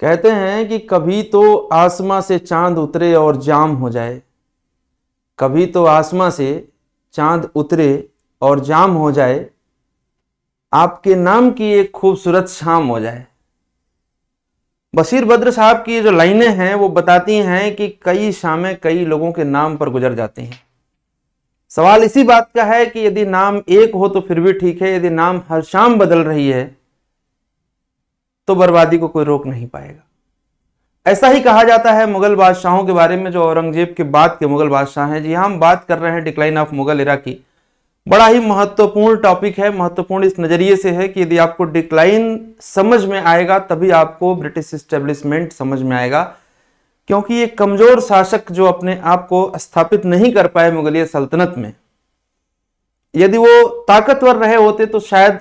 कहते हैं कि कभी तो आसमां से चांद उतरे और जाम हो जाए कभी तो आसमां से चांद उतरे और जाम हो जाए आपके नाम की एक खूबसूरत शाम हो जाए बशीर बद्र साहब की जो लाइनें हैं वो बताती हैं कि कई शामें कई लोगों के नाम पर गुजर जाती हैं सवाल इसी बात का है कि यदि नाम एक हो तो फिर भी ठीक है यदि नाम हर शाम बदल रही है तो बर्बादी को कोई रोक नहीं पाएगा ऐसा ही कहा जाता है मुगल बादशाहों के बारे में जो औरंगजेब के बाद के मुगल बादशाह हैं जी हाँ, हम बात कर रहे हैं डिक्लाइन ऑफ मुगल इरा की बड़ा ही महत्वपूर्ण टॉपिक है महत्वपूर्ण इस नज़रिए से है कि यदि आपको डिक्लाइन समझ में आएगा तभी आपको ब्रिटिश स्टेब्लिशमेंट समझ में आएगा क्योंकि ये कमज़ोर शासक जो अपने आप को स्थापित नहीं कर पाए मुगलिया सल्तनत में यदि वो ताकतवर रहे होते तो शायद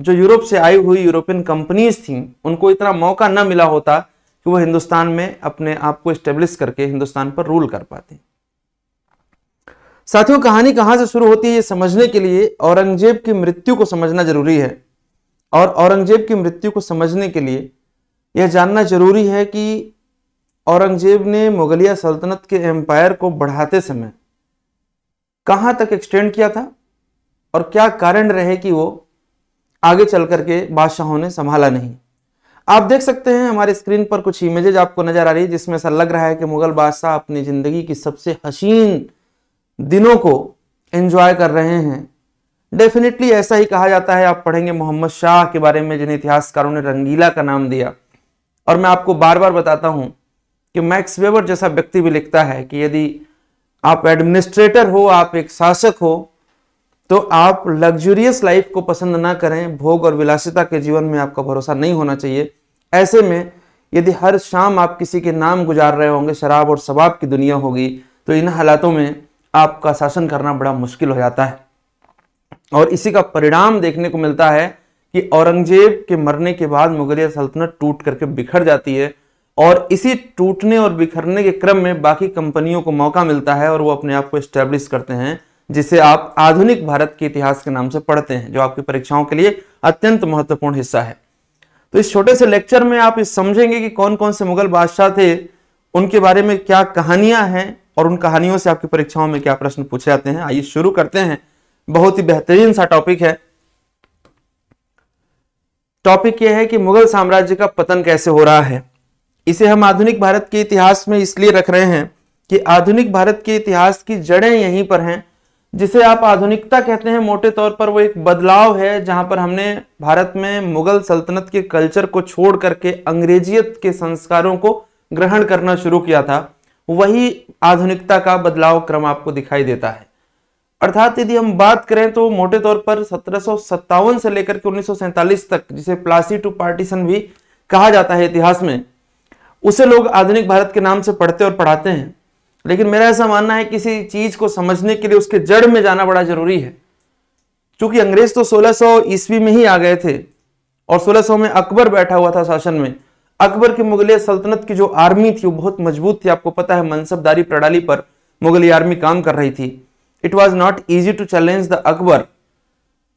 जो यूरोप से आई हुई यूरोपियन कंपनीज थी उनको इतना मौका न मिला होता कि वो हिंदुस्तान में अपने आप को स्टेब्लिश करके हिंदुस्तान पर रूल कर पाते साथियों कहानी कहां से शुरू होती है ये समझने के लिए औरंगजेब की मृत्यु को समझना जरूरी है और औरंगजेब की मृत्यु को समझने के लिए यह जानना जरूरी है कि औरंगजेब ने मुगलिया सल्तनत के एम्पायर को बढ़ाते समय कहाँ तक एक्सटेंड किया था और क्या कारण रहे कि वो आगे चल करके बादशाहों ने संभाला नहीं आप देख सकते हैं हमारे स्क्रीन पर कुछ इमेजेज आपको नजर आ रही है जिसमें ऐसा लग रहा है कि मुगल बादशाह अपनी जिंदगी की सबसे हसीन दिनों को एंजॉय कर रहे हैं डेफिनेटली ऐसा ही कहा जाता है आप पढ़ेंगे मोहम्मद शाह के बारे में जिन्हें इतिहासकारों ने रंगीला का नाम दिया और मैं आपको बार बार बताता हूं कि मैक्स वेबर जैसा व्यक्ति भी लिखता है कि यदि आप एडमिनिस्ट्रेटर हो आप एक शासक हो तो आप लग्जूरियस लाइफ को पसंद ना करें भोग और विलासिता के जीवन में आपका भरोसा नहीं होना चाहिए ऐसे में यदि हर शाम आप किसी के नाम गुजार रहे होंगे शराब और शबाब की दुनिया होगी तो इन हालातों में आपका शासन करना बड़ा मुश्किल हो जाता है और इसी का परिणाम देखने को मिलता है कि औरंगजेब के मरने के बाद मुगलिया सल्तनत टूट करके बिखर जाती है और इसी टूटने और बिखरने के क्रम में बाकी कंपनियों को मौका मिलता है और वो अपने आप को इस्टेब्लिश करते हैं जिसे आप आधुनिक भारत के इतिहास के नाम से पढ़ते हैं जो आपकी परीक्षाओं के लिए अत्यंत महत्वपूर्ण हिस्सा है तो इस छोटे से लेक्चर में आप समझेंगे कि कौन कौन से मुगल बादशाह थे उनके बारे में क्या कहानियां हैं और उन कहानियों से आपकी परीक्षाओं में क्या प्रश्न पूछे जाते हैं आइए शुरू करते हैं बहुत ही बेहतरीन सा टॉपिक है टॉपिक यह है कि मुगल साम्राज्य का पतन कैसे हो रहा है इसे हम आधुनिक भारत के इतिहास में इसलिए रख रहे हैं कि आधुनिक भारत के इतिहास की जड़ें यहीं पर हैं जिसे आप आधुनिकता कहते हैं मोटे तौर पर वो एक बदलाव है जहां पर हमने भारत में मुगल सल्तनत के कल्चर को छोड़ करके अंग्रेजियत के संस्कारों को ग्रहण करना शुरू किया था वही आधुनिकता का बदलाव क्रम आपको दिखाई देता है अर्थात यदि हम बात करें तो मोटे तौर पर सत्रह से लेकर के उन्नीस तक जिसे प्लासी टू पार्टीशन भी कहा जाता है इतिहास में उसे लोग आधुनिक भारत के नाम से पढ़ते और पढ़ाते हैं लेकिन मेरा ऐसा मानना है किसी चीज को समझने के लिए उसके जड़ में जाना बड़ा जरूरी है क्योंकि अंग्रेज तो 1600 ईस्वी में ही आ गए थे और 1600 में अकबर बैठा हुआ था शासन में अकबर की मुगलिया सल्तनत की जो आर्मी थी वो बहुत मजबूत थी आपको पता है मनसबदारी प्रणाली पर मुगलिया आर्मी काम कर रही थी it was not easy to challenge the Akbar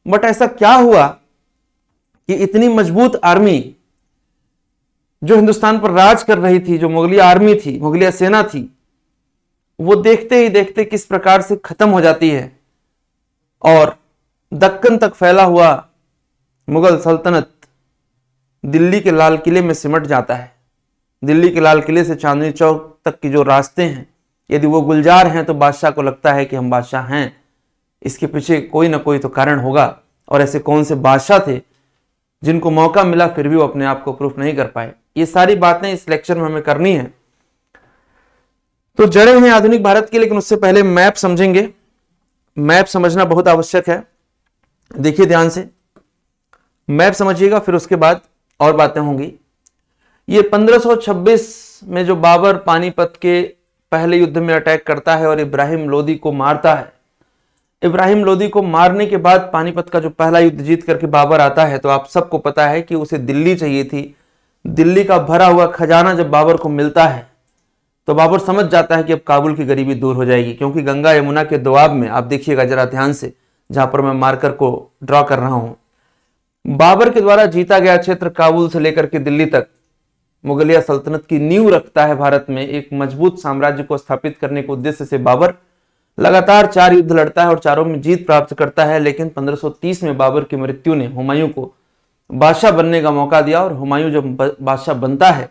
but ऐसा क्या हुआ कि इतनी मजबूत आर्मी जो हिंदुस्तान पर राज कर रही थी जो मुगलिया आर्मी थी मुगलिया सेना थी वो देखते ही देखते किस प्रकार से खत्म हो जाती है और दक्कन तक फैला हुआ मुगल सल्तनत दिल्ली के लाल किले में सिमट जाता है दिल्ली के लाल किले से चांदनी चौक तक की जो रास्ते हैं यदि वो गुलजार हैं तो बादशाह को लगता है कि हम बादशाह हैं इसके पीछे कोई ना कोई तो कारण होगा और ऐसे कौन से बादशाह थे जिनको मौका मिला फिर भी वो अपने आप को प्रूफ नहीं कर पाए ये सारी बातें इस लेक्चर में हमें करनी है तो जड़े हैं आधुनिक भारत की लेकिन उससे पहले मैप समझेंगे मैप समझना बहुत आवश्यक है देखिए ध्यान से मैप समझिएगा फिर उसके बाद और बातें होंगी ये 1526 में जो बाबर पानीपत के पहले युद्ध में अटैक करता है और इब्राहिम लोदी को मारता है इब्राहिम लोदी को मारने के बाद पानीपत का जो पहला युद्ध जीत करके बाबर आता है तो आप सबको पता है कि उसे दिल्ली चाहिए थी दिल्ली का भरा हुआ खजाना जब बाबर को मिलता है तो बाबर समझ जाता है कि अब काबुल की गरीबी दूर हो जाएगी क्योंकि गंगा यमुना के दबाव में आप देखिएगा जरा ध्यान से जहां पर मैं मार्कर को ड्रॉ कर रहा हूं बाबर के द्वारा जीता गया क्षेत्र काबुल से लेकर के दिल्ली तक मुगलिया सल्तनत की नींव रखता है भारत में एक मजबूत साम्राज्य को स्थापित करने के उद्देश्य से बाबर लगातार चार युद्ध लड़ता है और चारों में जीत प्राप्त करता है लेकिन 1530 में बाबर की मृत्यु ने हुमायूं को बादशाह बनने का मौका दिया और हुमायूं जब बादशाह बनता है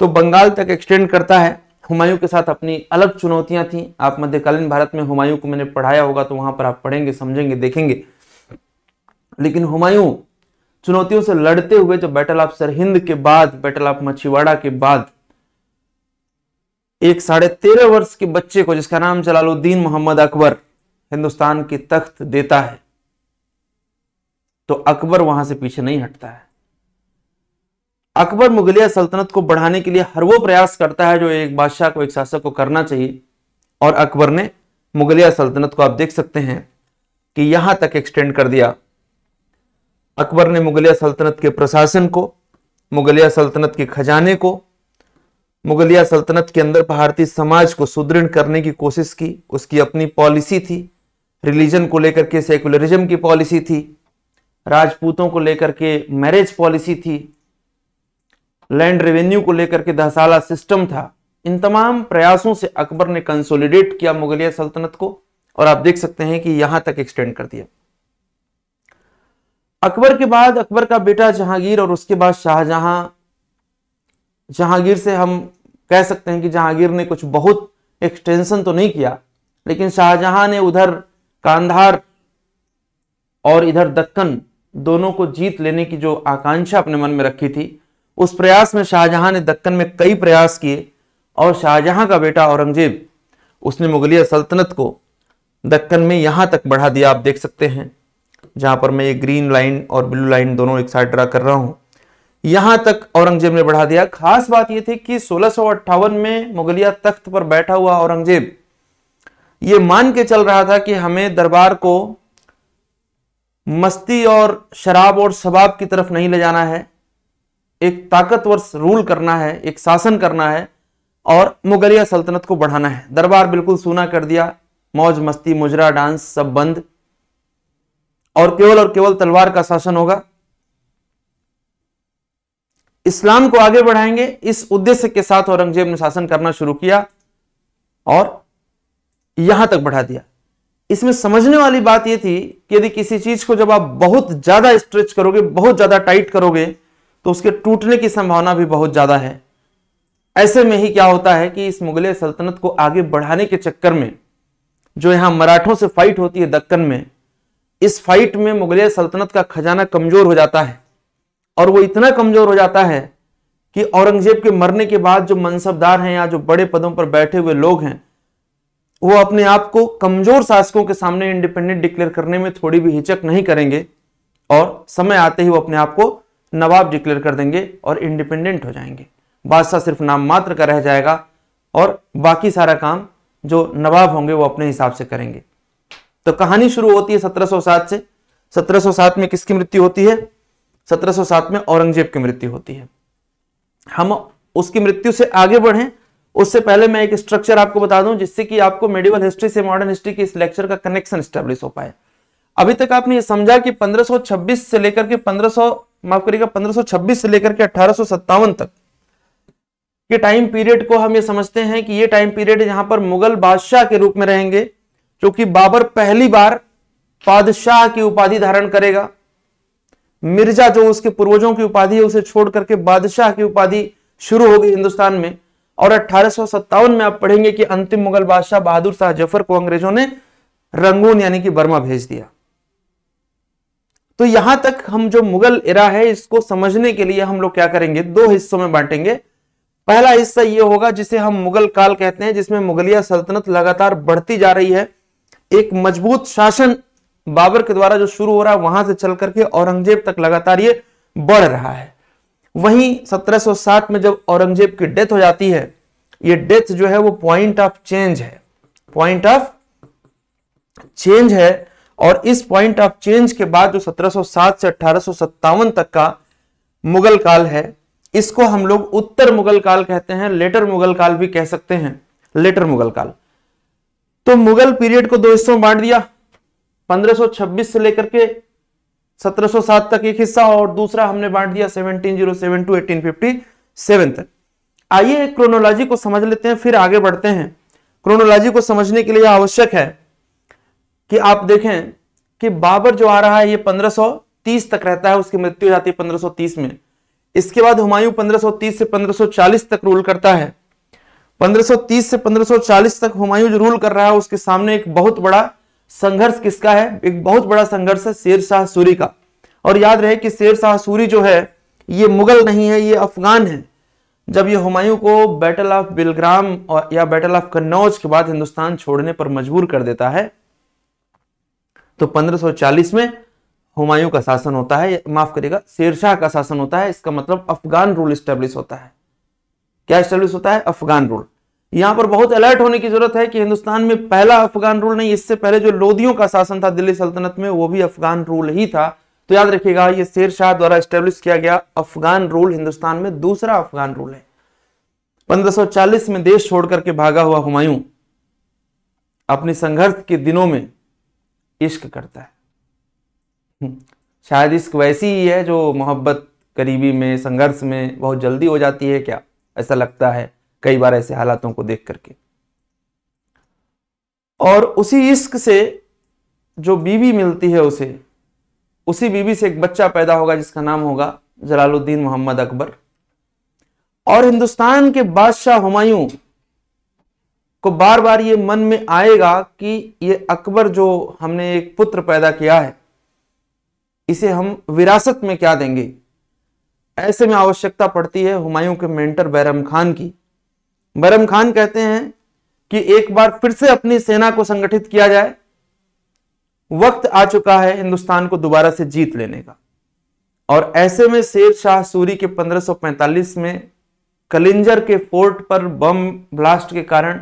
तो बंगाल तक एक्सटेंड करता है हुमायूं के साथ अपनी अलग चुनौतियां थी आप मध्यकालीन भारत में हुमायूं को मैंने पढ़ाया होगा तो वहां पर आप पढ़ेंगे समझेंगे देखेंगे लेकिन हुमायूं चुनौतियों से लड़ते हुए जब बैटल ऑफ सरहिंद के बाद बैटल ऑफ मछीवाड़ा के बाद एक साढ़े तेरह वर्ष के बच्चे को जिसका नाम जलालुद्दीन मोहम्मद अकबर हिंदुस्तान की तख्त देता है तो अकबर वहां से पीछे नहीं हटता है अकबर मुगलिया सल्तनत को बढ़ाने के लिए हर वो प्रयास करता है जो एक बादशाह को एक शासक को करना चाहिए और अकबर ने मुगलिया सल्तनत को आप देख सकते हैं कि यहां तक एक्सटेंड कर दिया अकबर ने मुगलिया सल्तनत के प्रशासन को मुगलिया सल्तनत के खजाने को मुगलिया सल्तनत के अंदर भारतीय समाज को सुदृढ़ करने की कोशिश की उसकी अपनी पॉलिसी थी रिलीजन को लेकर के सेकुलरिज्म की पॉलिसी थी राजपूतों को लेकर के मैरिज पॉलिसी थी लैंड रेवेन्यू को लेकर के दहसाला सिस्टम था इन तमाम प्रयासों से अकबर ने कंसोलिडेट किया मुगलिया सल्तनत को और आप देख सकते हैं कि यहां तक एक्सटेंड कर दिया अकबर के बाद अकबर का बेटा जहांगीर और उसके बाद शाहजहां जहांगीर से हम कह सकते हैं कि जहांगीर ने कुछ बहुत एक्सटेंशन तो नहीं किया लेकिन शाहजहां ने उधर कांधार और इधर दक्कन दोनों को जीत लेने की जो आकांक्षा अपने मन में रखी थी उस प्रयास में शाहजहां ने दक्कन में कई प्रयास किए और शाहजहां का बेटा औरंगजेब उसने मुगलिया सल्तनत को दक्कन में यहां तक बढ़ा दिया आप देख सकते हैं जहां पर मैं ये ग्रीन लाइन और ब्लू लाइन दोनों एक साइड ड्रा कर रहा हूं यहां तक औरंगजेब ने बढ़ा दिया खास बात यह थी कि सोलह में मुगलिया तख्त पर बैठा हुआ औरंगजेब ये मान के चल रहा था कि हमें दरबार को मस्ती और शराब और शबाब की तरफ नहीं ले जाना है एक ताकतवर रूल करना है एक शासन करना है और मुगलिया सल्तनत को बढ़ाना है दरबार बिल्कुल सूना कर दिया मौज मस्ती मुजरा डांस सब बंद और केवल और केवल तलवार का शासन होगा इस्लाम को आगे बढ़ाएंगे इस उद्देश्य के साथ औरंगजेब ने शासन करना शुरू किया और यहां तक बढ़ा दिया इसमें समझने वाली बात यह थी कि यदि किसी चीज को जब आप बहुत ज्यादा स्ट्रेच करोगे बहुत ज्यादा टाइट करोगे तो उसके टूटने की संभावना भी बहुत ज़्यादा है ऐसे में ही क्या होता है कि इस मुगल सल्तनत को आगे बढ़ाने के चक्कर में जो यहां मराठों से फाइट होती है दक्कन में इस फाइट में मुगल सल्तनत का खजाना कमजोर हो जाता है और वो इतना कमजोर हो जाता है कि औरंगजेब के मरने के बाद जो मनसबदार हैं या जो बड़े पदों पर बैठे हुए लोग हैं वो अपने आप को कमजोर शासकों के सामने इंडिपेंडेंट डिक्लेयर करने में थोड़ी भी हिचक नहीं करेंगे और समय आते ही वो अपने आप को नवाब डिक्लेयर कर देंगे और इंडिपेंडेंट हो जाएंगे बादशाह सिर्फ नाम मात्र का रह जाएगा और बाकी सारा काम जो नवाब होंगे वो अपने हिसाब से करेंगे तो कहानी शुरू होती है 1707 से 1707 में किसकी मृत्यु होती है 1707 में औरंगजेब की मृत्यु होती है हम उसकी मृत्यु से आगे बढ़े उससे पहले मैं एक स्ट्रक्चर आपको बता दूं जिससे कि आपको मेडिवल हिस्ट्री से मॉडर्न हिस्ट्री के इस लेक्चर का कनेक्शन स्टेब्लिश हो पाए अभी तक आपने ये समझा कि 1526 से लेकर के माफ करिएगा 1526 से लेकर के अठारह तक के टाइम पीरियड को हम ये समझते हैं कि ये टाइम पीरियड यहां पर मुगल बादशाह के रूप में रहेंगे क्योंकि बाबर पहली बार बादशाह की उपाधि धारण करेगा मिर्जा जो उसके पूर्वजों की उपाधि है उसे छोड़ करके बादशाह की उपाधि शुरू हो गई हिंदुस्तान में और अठारह में आप पढ़ेंगे कि अंतिम मुगल बादशाह बहादुर शाह जफर को अंग्रेजों ने रंगून यानी कि बर्मा भेज दिया तो यहां तक हम जो मुगल इरा है इसको समझने के लिए हम लोग क्या करेंगे दो हिस्सों में बांटेंगे पहला हिस्सा ये होगा जिसे हम मुगल काल कहते हैं जिसमें मुगलिया सल्तनत लगातार बढ़ती जा रही है एक मजबूत शासन बाबर के द्वारा जो शुरू हो रहा है वहां से चल करके औरंगजेब तक लगातार ये बढ़ रहा है वहीं 1707 में जब औरंगजेब की डेथ हो जाती है ये डेथ जो है वो पॉइंट ऑफ चेंज है पॉइंट ऑफ चेंज है और इस पॉइंट ऑफ चेंज के बाद जो 1707 से अठारह तक का मुगल काल है इसको हम लोग उत्तर मुगल काल कहते हैं लेटर मुगल काल भी कह सकते हैं लेटर मुगल काल तो मुगल पीरियड को दो हिस्सों में बांट दिया 1526 से लेकर के 1707 तक एक हिस्सा और दूसरा हमने बांट दिया 1707 टू 1857 तक आइए क्रोनोलॉजी को समझ लेते हैं फिर आगे बढ़ते हैं क्रोनोलॉजी को समझने के लिए आवश्यक है कि आप देखें कि बाबर जो आ रहा है ये 1530 तक रहता है उसकी मृत्यु हो जाती है 1530 में इसके बाद हुमायूं 1530 से 1540 तक रूल करता है 1530 से 1540 तक हुमायूं जो रूल कर रहा है उसके सामने एक बहुत बड़ा संघर्ष किसका है एक बहुत बड़ा संघर्ष है शेर शाह सूरी का और याद रहे कि शेर शाह सूरी जो है ये मुगल नहीं है ये अफगान है जब ये हुमायूं को बैटल ऑफ बिलग्राम या बैटल ऑफ कन्नौज के बाद हिंदुस्तान छोड़ने पर मजबूर कर देता है तो 1540 में हुमायूं का शासन होता है माफ करेगा शेरशाह का शासन होता है इसका मतलब अफगान रूल स्टेब्लिश होता है क्या स्टेब्लिश होता है अफगान रूल यहां पर बहुत अलर्ट होने की जरूरत है कि हिंदुस्तान में पहला अफगान रूल नहीं इससे पहले जो लोधियों का शासन था दिल्ली सल्तनत में वो भी अफगान रूल ही था तो याद रखिएगा ये शेर शाह द्वारा स्टेब्लिश किया गया अफगान रूल हिंदुस्तान में दूसरा अफगान रूल है 1540 में देश छोड़ करके भागा हुआ हुमायूं अपने संघर्ष के दिनों में इश्क करता है हम्म, शायद इश्क वैसी ही है जो मोहब्बत करीबी में संघर्ष में बहुत जल्दी हो जाती है क्या ऐसा लगता है कई बार ऐसे हालातों को देख करके और उसी इश्क से जो बीवी मिलती है उसे उसी बीवी से एक बच्चा पैदा होगा जिसका नाम होगा जलालुद्दीन मोहम्मद अकबर और हिंदुस्तान के बादशाह हुमायूं को बार बार ये मन में आएगा कि ये अकबर जो हमने एक पुत्र पैदा किया है इसे हम विरासत में क्या देंगे ऐसे में आवश्यकता पड़ती है हुमायूं के मेंटर बैरम खान की बैरम खान कहते हैं कि एक बार फिर से अपनी सेना को संगठित किया जाए वक्त आ चुका है हिंदुस्तान को दोबारा से जीत लेने का और ऐसे में शेर शाह सूरी के 1545 में कलिंजर के फोर्ट पर बम ब्लास्ट के कारण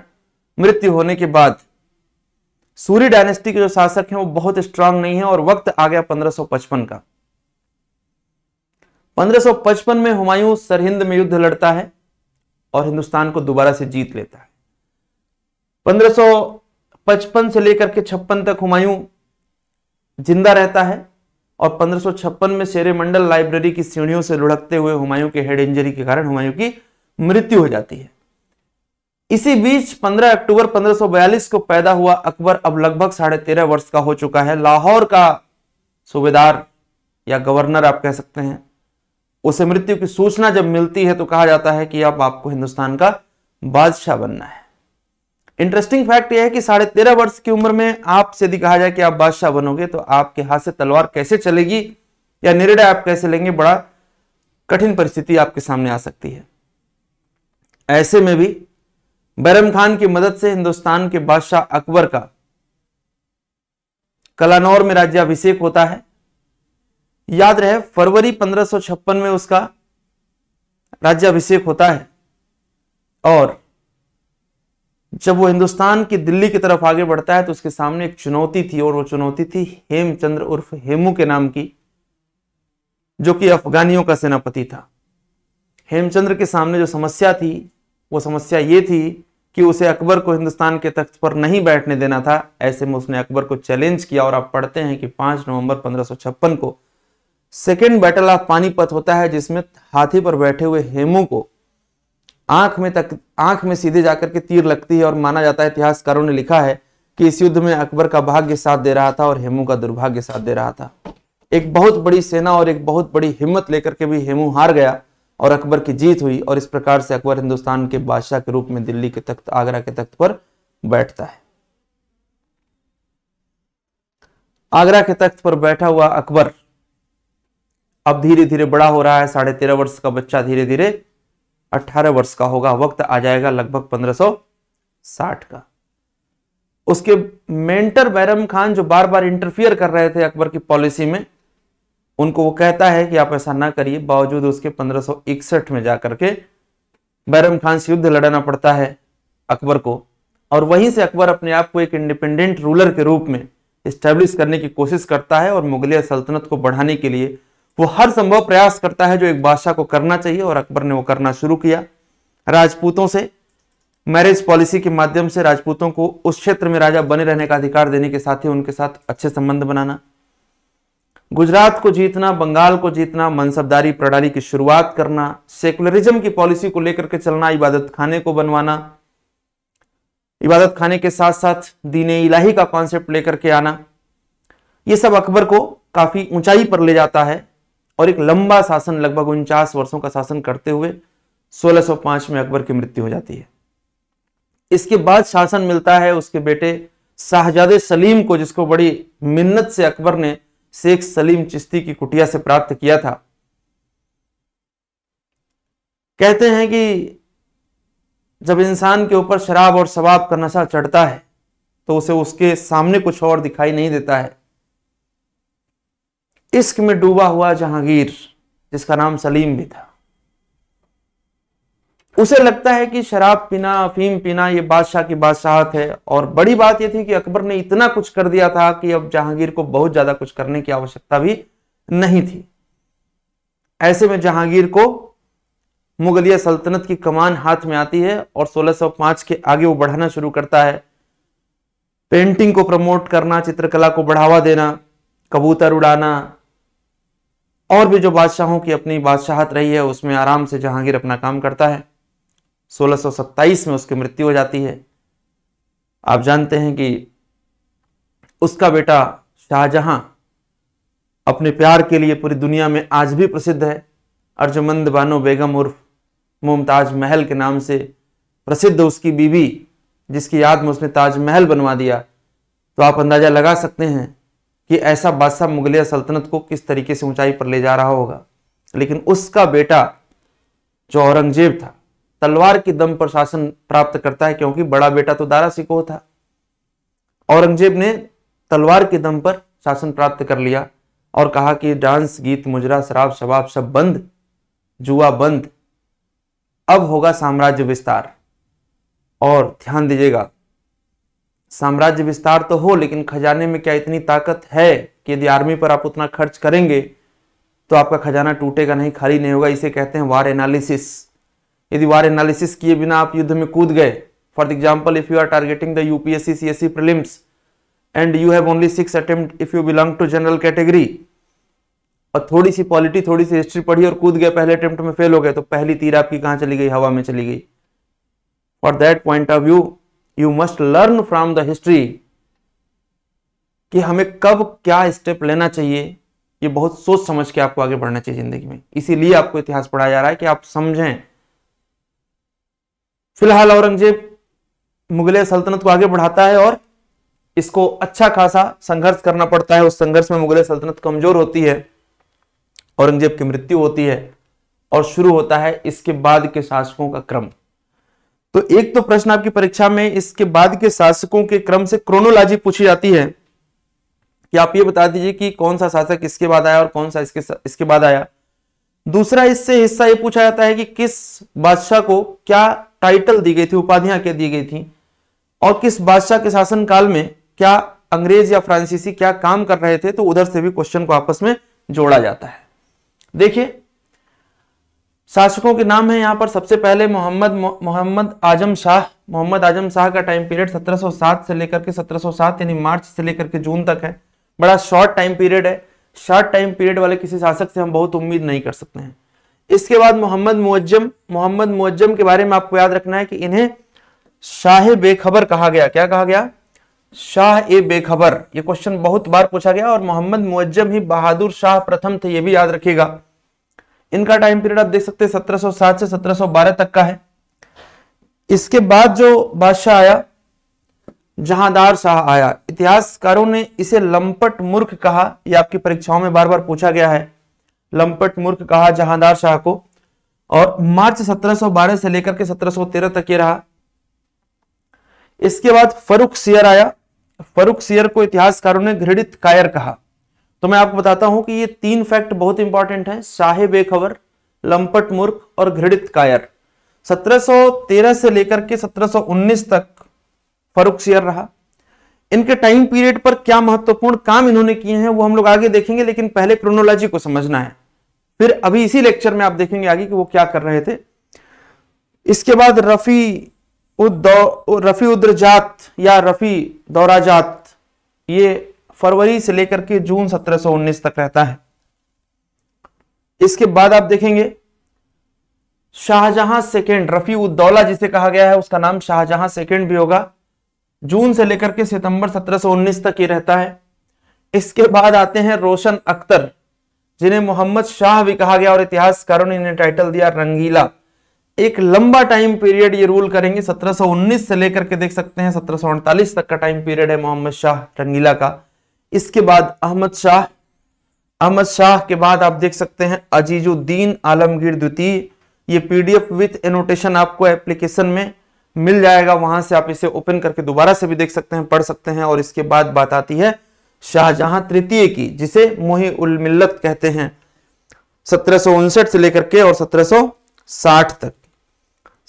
मृत्यु होने के बाद सूर्य डायनेस्टी के जो शासक हैं वो बहुत स्ट्रांग नहीं है और वक्त आ गया 1555 का 1555 में हुमायूं सरहिंद में युद्ध लड़ता है और हिंदुस्तान को दोबारा से जीत लेता है 1555 से लेकर के छप्पन तक हुमायूं जिंदा रहता है और 1556 में शेरे मंडल लाइब्रेरी की सीढ़ियों से लुढ़कते हुए हुमायूं के हेड इंजरी के कारण हुमायूं की मृत्यु हो जाती है इसी बीच 15 अक्टूबर 1542 को पैदा हुआ अकबर अब लगभग साढ़े तेरह वर्ष का हो चुका है लाहौर का सूबेदार या गवर्नर आप कह सकते हैं उसे मृत्यु की सूचना जब मिलती है तो कहा जाता है कि अब आपको हिंदुस्तान का बादशाह बनना है इंटरेस्टिंग फैक्ट यह है कि साढ़े तेरह वर्ष की उम्र में आपसे यदि कहा जाए कि आप बादशाह बनोगे तो आपके हाथ से तलवार कैसे चलेगी या निर्णय आप कैसे लेंगे बड़ा कठिन परिस्थिति आपके सामने आ सकती है ऐसे में भी बैरम खान की मदद से हिंदुस्तान के बादशाह अकबर का कलानौर में राज्याभिषेक होता है याद रहे फरवरी 1556 में उसका राज्याभिषेक होता है और जब वो हिंदुस्तान की दिल्ली की तरफ आगे बढ़ता है तो उसके सामने एक चुनौती थी और वो चुनौती थी हेमचंद्र उर्फ हेमू के नाम की जो कि अफगानियों का सेनापति था हेमचंद्र के सामने जो समस्या थी वो समस्या ये थी कि उसे अकबर को हिंदुस्तान के तख्त पर नहीं बैठने देना था ऐसे में उसने अकबर को चैलेंज किया और आप पढ़ते हैं कि पांच नवंबर पंद्रह को सेकेंड बैटल ऑफ पानीपत होता है जिसमें हाथी पर बैठे हुए हेमू को आंख में तक आंख में सीधे जाकर के तीर लगती है और माना जाता है इतिहासकारों ने लिखा है कि इस युद्ध में अकबर का भाग्य साथ दे रहा था और हेमू का दुर्भाग्य साथ दे रहा था एक बहुत बड़ी सेना और एक बहुत बड़ी हिम्मत लेकर के भी हेमू हार गया और अकबर की जीत हुई और इस प्रकार से अकबर हिंदुस्तान के बादशाह के रूप में दिल्ली के तख्त आगरा के तख्त पर बैठता है आगरा के तख्त पर बैठा हुआ अकबर अब धीरे धीरे बड़ा हो रहा है साढ़े तेरह वर्ष का बच्चा धीरे धीरे अठारह वर्ष का होगा वक्त आ जाएगा लगभग पंद्रह सौ साठ का उसके मेंटर बैरम खान जो बार बार इंटरफियर कर रहे थे अकबर की पॉलिसी में उनको वो कहता है कि आप ऐसा ना करिए बावजूद उसके 1561 में जाकर के बैरम खान से युद्ध लड़ना पड़ता है अकबर को और वहीं से अकबर अपने आप को एक इंडिपेंडेंट रूलर के रूप में स्टैब्लिश करने की कोशिश करता है और मुगलिया सल्तनत को बढ़ाने के लिए वो हर संभव प्रयास करता है जो एक बादशाह को करना चाहिए और अकबर ने वो करना शुरू किया राजपूतों से मैरिज पॉलिसी के माध्यम से राजपूतों को उस क्षेत्र में राजा बने रहने का अधिकार देने के साथ ही उनके साथ अच्छे संबंध बनाना गुजरात को जीतना बंगाल को जीतना मनसबदारी प्रणाली की शुरुआत करना सेकुलरिज्म की पॉलिसी को लेकर के चलना इबादत खाने को बनवाना इबादत खाने के साथ साथ दीन इलाही का कॉन्सेप्ट लेकर के आना ये सब अकबर को काफी ऊंचाई पर ले जाता है और एक लंबा शासन लगभग उनचास वर्षों का शासन करते हुए 1605 में अकबर की मृत्यु हो जाती है इसके बाद शासन मिलता है उसके बेटे शाहजादे सलीम को जिसको बड़ी मिन्नत से अकबर ने शेख सलीम चिश्ती की कुटिया से प्राप्त किया था कहते हैं कि जब इंसान के ऊपर शराब और शबाब का नशा चढ़ता है तो उसे उसके सामने कुछ और दिखाई नहीं देता है इश्क में डूबा हुआ जहांगीर जिसका नाम सलीम भी था उसे लगता है कि शराब पीना अफीम पीना ये बादशाह की बादशाहत है और बड़ी बात यह थी कि अकबर ने इतना कुछ कर दिया था कि अब जहांगीर को बहुत ज्यादा कुछ करने की आवश्यकता भी नहीं थी ऐसे में जहांगीर को मुगलिया सल्तनत की कमान हाथ में आती है और 1605 के आगे वो बढ़ाना शुरू करता है पेंटिंग को प्रमोट करना चित्रकला को बढ़ावा देना कबूतर उड़ाना और भी जो बादशाहों की अपनी बादशाहत रही है उसमें आराम से जहांगीर अपना काम करता है 1627 में उसकी मृत्यु हो जाती है आप जानते हैं कि उसका बेटा शाहजहां अपने प्यार के लिए पूरी दुनिया में आज भी प्रसिद्ध है अर्जुमंद बानो बेगम उर्फ मुमताज महल के नाम से प्रसिद्ध उसकी बीवी जिसकी याद में उसने ताजमहल बनवा दिया तो आप अंदाज़ा लगा सकते हैं कि ऐसा बादशाह मुगलिया सल्तनत को किस तरीके से ऊंचाई पर ले जा रहा होगा लेकिन उसका बेटा जो औरंगजेब था तलवार के दम पर शासन प्राप्त करता है क्योंकि बड़ा बेटा तो दारा सिकोह था औरंगजेब ने तलवार के दम पर शासन प्राप्त कर लिया और कहा कि डांस गीत मुजरा शराब शबाब सब बंद जुआ बंद अब होगा साम्राज्य विस्तार और ध्यान दीजिएगा साम्राज्य विस्तार तो हो लेकिन खजाने में क्या इतनी ताकत है कि यदि आर्मी पर आप उतना खर्च करेंगे तो आपका खजाना टूटेगा नहीं खाली नहीं होगा इसे कहते हैं वार एनालिसिस यदि वार एनालिसिस किए बिना आप युद्ध में कूद गए for example if you are targeting the UPSC C S C prelims and you have only six attempt if you belong to general category और थोड़ी सी पॉलिटी थोड़ी सी हिस्ट्री पढ़ी और कूद गए पहले अटेम्प्ट में फेल हो गए तो पहली तीर आपकी कहाँ चली गई हवा में चली गई for that point of view you must learn from the history कि हमें कब क्या स्टेप लेना चाहिए ये बहुत सोच समझ के आपको आगे बढ़ना चाहिए जिंदगी में इसीलिए आपको इतिहास पढ़ाया जा रहा है कि आप समझें फिलहाल औरंगजेब मुगल सल्तनत को आगे बढ़ाता है और इसको अच्छा खासा संघर्ष करना पड़ता है उस संघर्ष में मुगल सल्तनत कमजोर होती है औरंगजेब की मृत्यु होती है और शुरू होता है इसके बाद के शासकों का क्रम तो एक तो प्रश्न आपकी परीक्षा में इसके बाद के शासकों के क्रम से क्रोनोलॉजी पूछी जाती है कि आप ये बता दीजिए कि कौन सा शासक इसके बाद आया और कौन सा इसके इसके बाद आया दूसरा इससे हिस्सा ये पूछा जाता है कि किस बादशाह को क्या टाइटल दी गई थी उपाधियां क्या दी गई थी और किस बादशाह के शासनकाल में क्या अंग्रेज या फ्रांसीसी क्या काम कर रहे थे तो उधर से भी क्वेश्चन को आपस में जोड़ा जाता है देखिए शासकों के नाम है यहां पर सबसे पहले मोहम्मद मोहम्मद आजम शाह मोहम्मद आजम शाह का टाइम पीरियड 1707 से लेकर के 1707 यानी मार्च से लेकर के जून तक है बड़ा शॉर्ट टाइम पीरियड है शॉर्ट टाइम पीरियड वाले किसी शासक से हम बहुत उम्मीद नहीं कर सकते हैं इसके बाद मोहम्मद मुअज्जम मोहम्मद मुअज्जम के बारे में आपको याद रखना है कि इन्हें शाह बेखबर कहा गया क्या कहा गया शाह ए बेखबर ये क्वेश्चन बहुत बार पूछा गया और मोहम्मद मुअज्जम ही बहादुर शाह प्रथम थे ये भी याद रखिएगा इनका टाइम पीरियड आप देख सकते हैं 1707 से 1712 तक का है इसके बाद जो बादशाह आया जहांदार शाह आया इतिहासकारों ने इसे लंपट मूर्ख कहा यह आपकी परीक्षाओं में बार बार पूछा गया है लंपट मूर्ख कहा जहांदार शाह को और मार्च 1712 से लेकर के 1713 तक ये रहा इसके बाद फरुख सियर आया फरुख सियर को इतिहासकारों ने घृणित कायर कहा तो मैं आपको बताता हूं कि ये तीन फैक्ट बहुत इंपॉर्टेंट हैं शाहे बेखबर लंपट मूर्ख और घृणित कायर 1713 से लेकर के 1719 तक फरुख सियर रहा इनके टाइम पीरियड पर क्या महत्वपूर्ण काम इन्होंने किए हैं वो हम लोग आगे देखेंगे लेकिन पहले क्रोनोलॉजी को समझना है फिर अभी इसी लेक्चर में आप देखेंगे आगे कि वो क्या कर रहे थे इसके बाद रफी उद रफी उद्रजात या रफी दौराजात ये फरवरी से लेकर के जून 1719 तक रहता है इसके बाद आप देखेंगे शाहजहां सेकेंड रफी उद्दौला जिसे कहा गया है उसका नाम शाहजहां सेकेंड भी होगा जून से लेकर के सितंबर 1719 तक ये रहता है इसके बाद आते हैं रोशन अख्तर जिन्हें मोहम्मद शाह भी कहा गया और इतिहासकारों ने इन्हें टाइटल दिया रंगीला एक लंबा टाइम पीरियड ये रूल करेंगे 1719 से लेकर के देख सकते हैं सत्रह तक का टाइम पीरियड है मोहम्मद शाह रंगीला का इसके बाद अहमद शाह अहमद शाह के बाद आप देख सकते हैं अजीजुद्दीन आलमगीर द्वितीय ये पीडीएफ विथ एनोटेशन आपको एप्लीकेशन में मिल जाएगा वहां से आप इसे ओपन करके दोबारा से भी देख सकते हैं पढ़ सकते हैं और इसके बाद बात आती है शाहजहां तृतीय की जिसे मोहि उल मिल्लत कहते हैं सत्रह से लेकर के और 1760 तक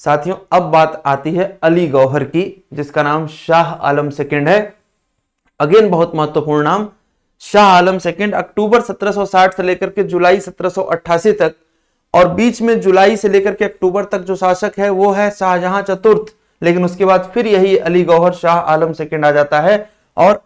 साथियों अब बात आती है अली गौहर की जिसका नाम शाह आलम सेकंड है अगेन बहुत महत्वपूर्ण नाम शाह आलम सेकंड अक्टूबर 1760 से लेकर के जुलाई 1788 तक और बीच में जुलाई से लेकर के अक्टूबर तक जो शासक है वो है शाहजहां चतुर्थ लेकिन उसके बाद फिर यही अली गौहर शाह आलम सेकेंड आ जाता है और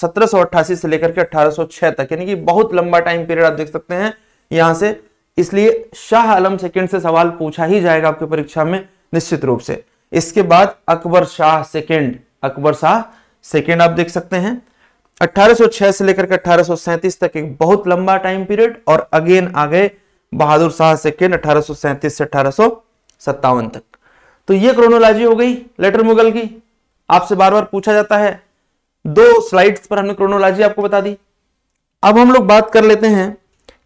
सत्रह से लेकर के 1806 तक यानी कि बहुत लंबा टाइम पीरियड आप देख सकते हैं यहां से इसलिए शाह आलम सेकेंड से सवाल पूछा ही जाएगा आपकी परीक्षा में निश्चित रूप से इसके बाद अकबर शाह सेकेंड अकबर शाह सेकेंड आप देख सकते हैं 1806 से लेकर के 1837 तक एक बहुत लंबा टाइम पीरियड और अगेन आ गए बहादुर शाह सेकेंड अठारह से अठारह तक तो ये क्रोनोलॉजी हो गई लेटर मुगल की आपसे बार बार पूछा जाता है दो स्लाइड्स पर हमने क्रोनोलॉजी आपको बता दी अब हम लोग बात कर लेते हैं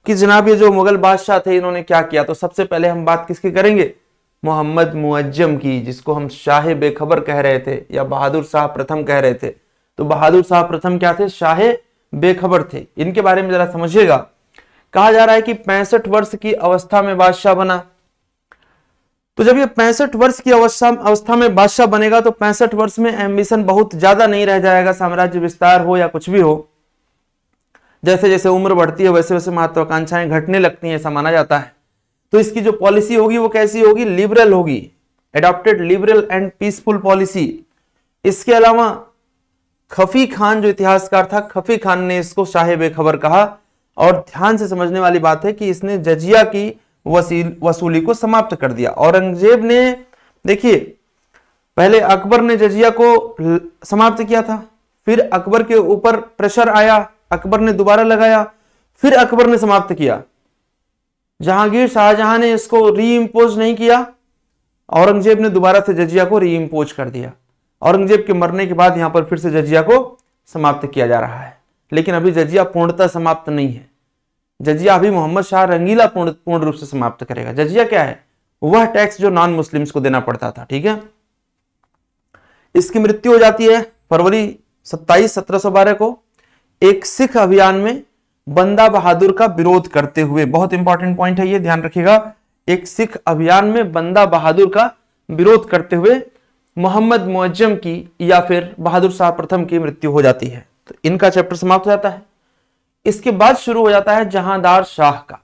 कि जनाब ये जो मुगल बादशाह थे इन्होंने क्या किया तो सबसे पहले हम बात किसकी करेंगे मोहम्मद मुअज्जम की जिसको हम शाह बेखबर कह रहे थे या बहादुर शाह प्रथम कह रहे थे तो बहादुर शाह प्रथम क्या थे शाह बेखबर थे इनके बारे में जरा समझिएगा कहा जा रहा है कि पैंसठ वर्ष की अवस्था में बादशाह बना तो जब ये पैंसठ वर्ष की अवस्था अवस्था में बादशाह बनेगा तो पैंसठ वर्ष में एम्बिशन बहुत ज्यादा नहीं रह जाएगा साम्राज्य विस्तार हो या कुछ भी हो जैसे जैसे उम्र बढ़ती है वैसे वैसे महत्वाकांक्षाएं घटने लगती हैं ऐसा माना जाता है तो इसकी जो पॉलिसी होगी वो कैसी होगी लिबरल होगी adopted liberal and peaceful policy इसके अलावा खफी खान जो इतिहासकार था खफी खान ने इसको शाहे बेखबर कहा और ध्यान से समझने वाली बात है कि इसने जजिया की वसूली को समाप्त कर दिया औरंगजेब ने देखिए पहले अकबर ने जजिया को समाप्त किया था फिर अकबर के ऊपर प्रेशर आया अकबर ने दोबारा लगाया फिर अकबर ने समाप्त किया जहांगीर शाहजहां ने इसको री इम्पोज नहीं किया औरंगजेब ने दोबारा से जजिया को री इम्पोज कर दिया औरंगजेब के मरने के बाद यहां पर फिर से जजिया को समाप्त किया जा रहा है लेकिन अभी जजिया पूर्णतः समाप्त नहीं है जजिया अभी मोहम्मद शाह रंगीला पूर्ण पूर्ण रूप से समाप्त करेगा जजिया क्या है वह टैक्स जो नॉन मुस्लिम्स को देना पड़ता था ठीक है इसकी मृत्यु हो जाती है फरवरी सत्ताईस सत्रह को एक सिख अभियान में बंदा बहादुर का विरोध करते हुए बहुत इंपॉर्टेंट पॉइंट है ये ध्यान रखिएगा एक सिख अभियान में बंदा बहादुर का विरोध करते हुए मोहम्मद मुअज्जम की या फिर बहादुर शाह प्रथम की मृत्यु हो जाती है तो इनका चैप्टर समाप्त हो जाता है इसके बाद शुरू हो जाता है जहांदार शाह का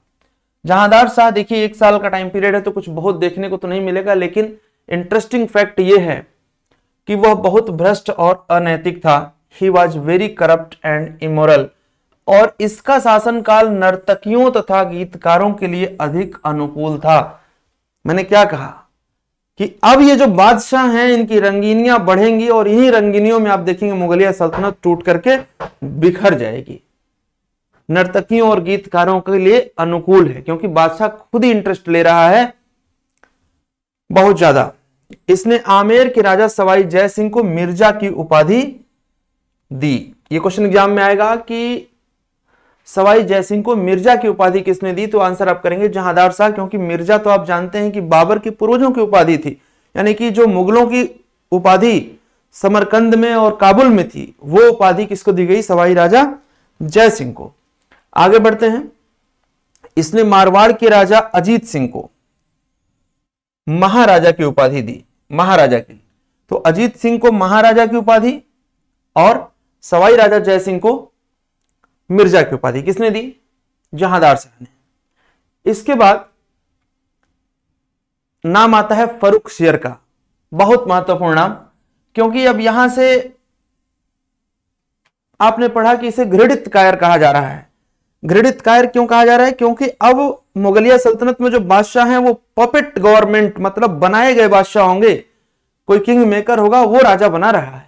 जहांदार शाह देखिए एक साल का टाइम पीरियड है तो कुछ बहुत देखने को तो नहीं मिलेगा लेकिन इंटरेस्टिंग फैक्ट यह है कि वह बहुत भ्रष्ट और अनैतिक था he was very corrupt and immoral और इसका शासनकाल नर्तकियों तथा गीतकारों के लिए अधिक अनुकूल था मैंने क्या कहा कि अब ये जो बादशाह हैं इनकी रंगीनियां बढ़ेंगी और इन्हीं रंगीनियों में आप देखेंगे मुगलिया सल्तनत टूट करके बिखर जाएगी नर्तकियों और गीतकारों के लिए अनुकूल है क्योंकि बादशाह खुद ही इंटरेस्ट ले रहा है बहुत ज्यादा इसने आमेर के राजा सवाई जय सिंह को मिर्जा की उपाधि दी ये क्वेश्चन एग्जाम में आएगा कि सवाई जय सिंह को मिर्जा की उपाधि किसने दी तो आंसर आप करेंगे जहादार शाह क्योंकि मिर्जा तो आप जानते हैं कि बाबर के पूर्वजों की उपाधि थी यानी कि जो मुगलों की उपाधि समरकंद में और काबुल में थी वो उपाधि किसको दी गई सवाई राजा जय सिंह को आगे बढ़ते हैं इसने मारवाड़ के राजा अजीत सिंह को महाराजा की उपाधि दी महाराजा की तो अजीत सिंह को महाराजा की उपाधि और सवाई राजा जय सिंह को मिर्जा की उपाधि किसने दी जहादार साहब ने इसके बाद नाम आता है फरुख शेर का बहुत महत्वपूर्ण नाम क्योंकि अब यहां से आपने पढ़ा कि इसे घृणित कायर कहा जा रहा है घृणित कायर क्यों कहा जा रहा है क्योंकि अब मुगलिया सल्तनत में जो बादशाह हैं वो पपेट गवर्नमेंट मतलब बनाए गए बादशाह होंगे कोई किंग मेकर होगा वो राजा बना रहा है